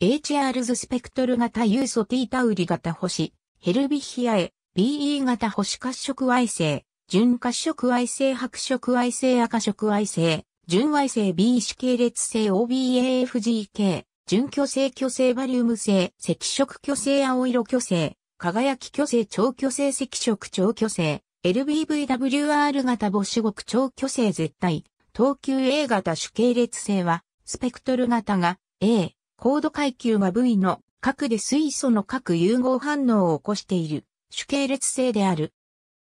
HR 図スペクトル型ユーソティータウリ型星、ヘルビヒアエ、BE 型星褐色矮星、純褐色矮星白色矮星赤色矮星、純矮星 B 子系列星 OBAFGK、純巨星巨星バリウム星、赤色巨星青色巨星、輝き巨星超巨星赤色超巨星、LBVWR 型母子極超巨星絶対、東急 A 型主系列星は、スペクトル型が A、高度階級が部位の核で水素の核融合反応を起こしている主系列性である。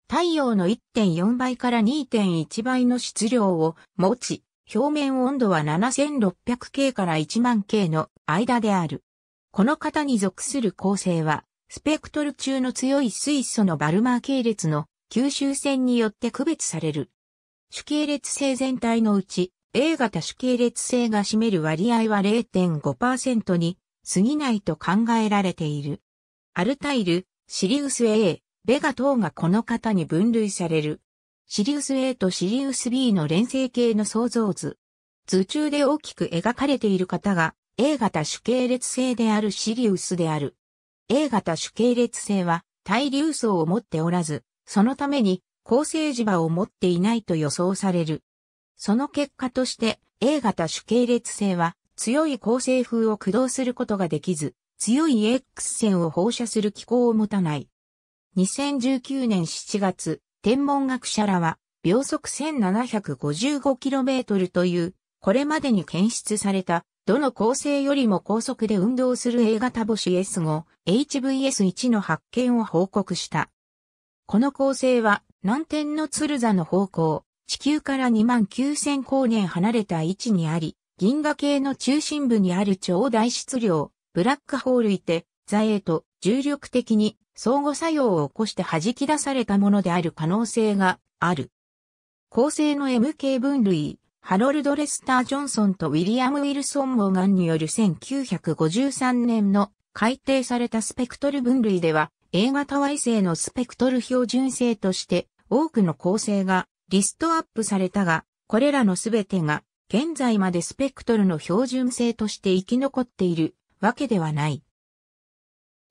太陽の1.4倍から2.1倍の質量を持ち、表面温度は 7600K から 10000K の間である。この型に属する構成は、スペクトル中の強い水素のバルマー系列の吸収線によって区別される。主系列性全体のうち、A 型主系列性が占める割合は0.5%に過ぎないと考えられている。アルタイル、シリウス A、ベガ等がこの型に分類される。シリウス A とシリウス B の連成形の創造図。図中で大きく描かれている方が A 型主系列性であるシリウスである。A 型主系列性は対流層を持っておらず、そのために構成磁場を持っていないと予想される。その結果として A 型主系列性は強い構成風を駆動することができず、強い X 線を放射する機構を持たない。2019年7月、天文学者らは秒速 1755km という、これまでに検出された、どの構成よりも高速で運動する A 型母子 S5、HVS1 の発見を報告した。この構成は南天の鶴座の方向、地球から2万9000光年離れた位置にあり、銀河系の中心部にある超大質量、ブラックホールいて、座影と重力的に相互作用を起こして弾き出されたものである可能性がある。恒星の MK 分類、ハロルド・レスター・ジョンソンとウィリアム・ウィルソン・モーガンによる1953年の改定されたスペクトル分類では、A 型 Y 星のスペクトル標準性として多くの構成がリストアップされたが、これらのすべてが現在までスペクトルの標準性として生き残っているわけではない。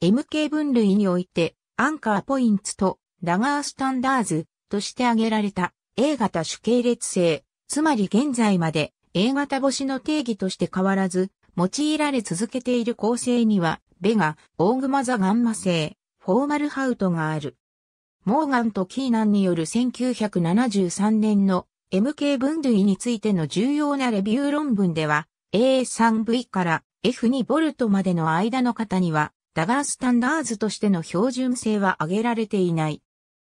MK 分類において、アンカーポイントとラガースタンダーズとして挙げられた A 型主系列性、つまり現在まで A 型星の定義として変わらず、用いられ続けている構成には、ベガ、オーグマザガンマ星、フォーマルハウトがある。モーガンとキーナンによる1973年の MK 分類についての重要なレビュー論文では A3V から F2V までの間の方にはダガースタンダーズとしての標準性は挙げられていない。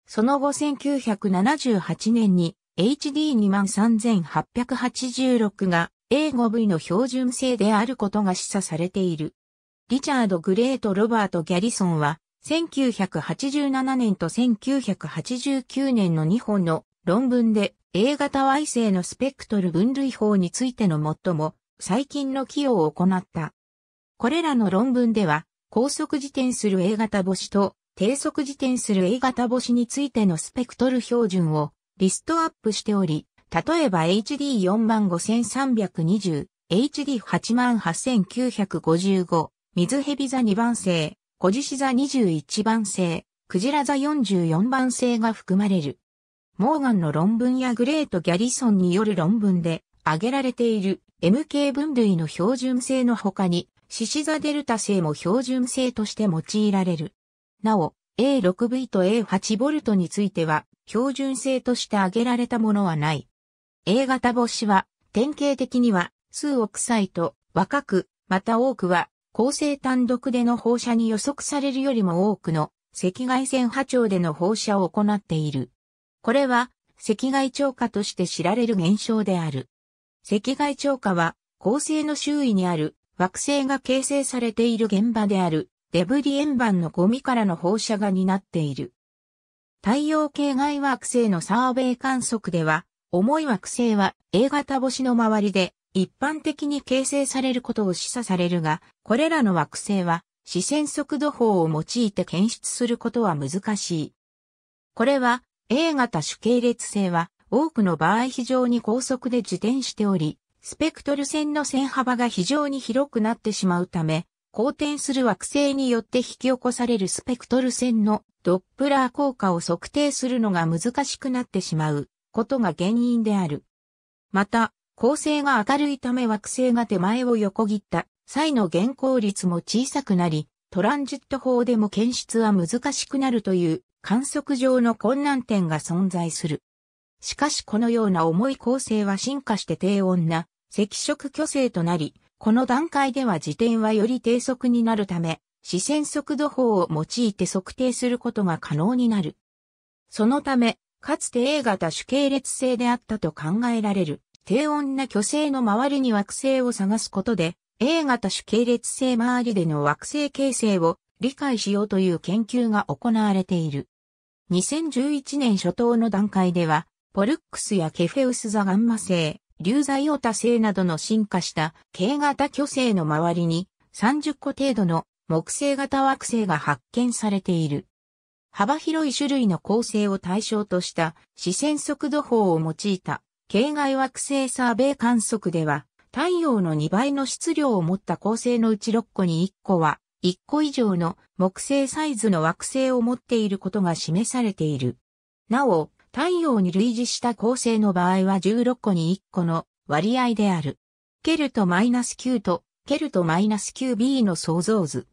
その後1978年に HD23886 が A5V の標準性であることが示唆されている。リチャード・グレート・ロバート・ギャリソンは1987年と1989年の2本の論文で A 型 Y 性のスペクトル分類法についての最も最近の寄与を行った。これらの論文では、高速自転する A 型星と低速自転する A 型星についてのスペクトル標準をリストアップしており、例えば HD45320、HD88955、水蛇座2番星、小獅子座21番星、クジラ座44番星が含まれる。モーガンの論文やグレート・ギャリソンによる論文で挙げられている MK 分類の標準性の他に、獅子座デルタ星も標準性として用いられる。なお、A6V と A8V については、標準性として挙げられたものはない。A 型星は、典型的には、数億歳と若く、また多くは恒星単独での放射に予測されるよりも多くの赤外線波長での放射を行っている。これは赤外超過として知られる現象である。赤外超過は恒星の周囲にある惑星が形成されている現場であるデブリ円盤のゴミからの放射が担っている。太陽系外惑星のサーベイ観測では、重い惑星は A 型星の周りで一般的に形成されることを示唆されるが、これらの惑星は視線速度法を用いて検出することは難しい。これは A 型主系列星は多くの場合非常に高速で自転しており、スペクトル線の線幅が非常に広くなってしまうため、好転する惑星によって引き起こされるスペクトル線のドップラー効果を測定するのが難しくなってしまうことが原因である。また、構成が明るいため惑星が手前を横切った際の現行率も小さくなり、トランジット法でも検出は難しくなるという観測上の困難点が存在する。しかしこのような重い構成は進化して低温な赤色巨星となり、この段階では自転はより低速になるため、視線速度法を用いて測定することが可能になる。そのため、かつて A 型主系列性であったと考えられる低温な巨星の周りに惑星を探すことで、A 型主系列星周りでの惑星形成を理解しようという研究が行われている。2011年初頭の段階では、ポルックスやケフェウスザガンマ星、流座イオタ星などの進化した K 型巨星の周りに30個程度の木星型惑星が発見されている。幅広い種類の構成を対象とした視線速度法を用いた系外惑星サーベイ観測では、太陽の2倍の質量を持った恒星のうち6個に1個は、1個以上の木星サイズの惑星を持っていることが示されている。なお、太陽に類似した恒星の場合は16個に1個の割合である。ケルト -9 とケルト -9b の想像図。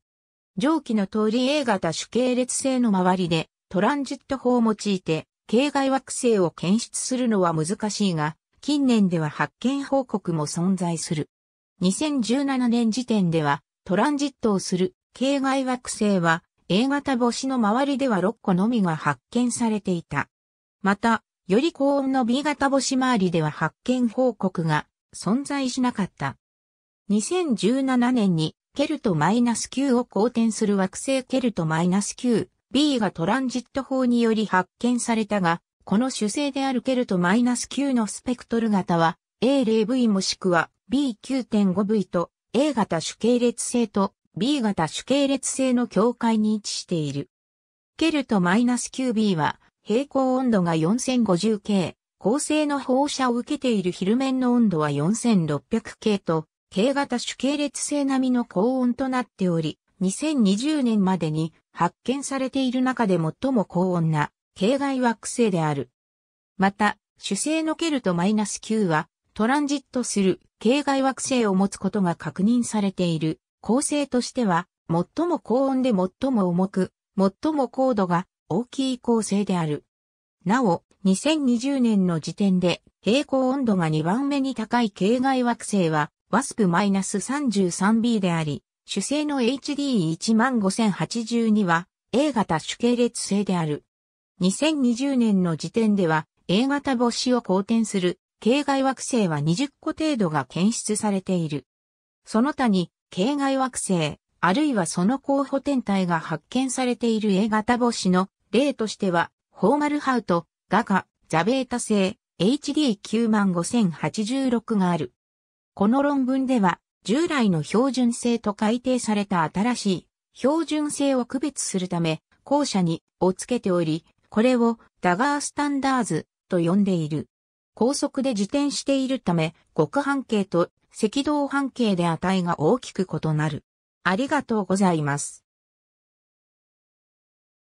上記の通り A 型主系列星の周りでトランジット法を用いて系外惑星を検出するのは難しいが、近年では発見報告も存在する。2017年時点では、トランジットをする系外惑星は、A 型星の周りでは6個のみが発見されていた。また、より高温の B 型星周りでは発見報告が存在しなかった。2017年にケルト -9 を公転する惑星ケルト -9 B がトランジット法により発見されたが、この主性であるケルト -9 のスペクトル型は A0V もしくは B9.5V と A 型主系列性と B 型主系列性の境界に位置している。ケルト -9B は平行温度が 4050K、恒星の放射を受けている昼面の温度は 4600K と、K 型主系列性並みの高温となっており、2020年までに発見されている中で最も高温な系外惑星である。また、主星のケルト -9 はトランジットする系外惑星を持つことが確認されている恒星としては最も高温で最も重く、最も高度が大きい恒星である。なお、2020年の時点で平行温度が2番目に高い系外惑星は WASP-33b であり、主星の HD15082 は A 型主系列星である。2020年の時点では A 型母子を好転する系外惑星は20個程度が検出されている。その他に系外惑星、あるいはその候補天体が発見されている A 型母子の例としては、ホーマルハウト、ガガ、ザベータ星、HD95086 がある。この論文では、従来の標準性と改定された新しい標準性を区別するため、後者にをつけており、これをダガースタンダーズと呼んでいる。高速で自転しているため、極半径と赤道半径で値が大きく異なる。ありがとうございます。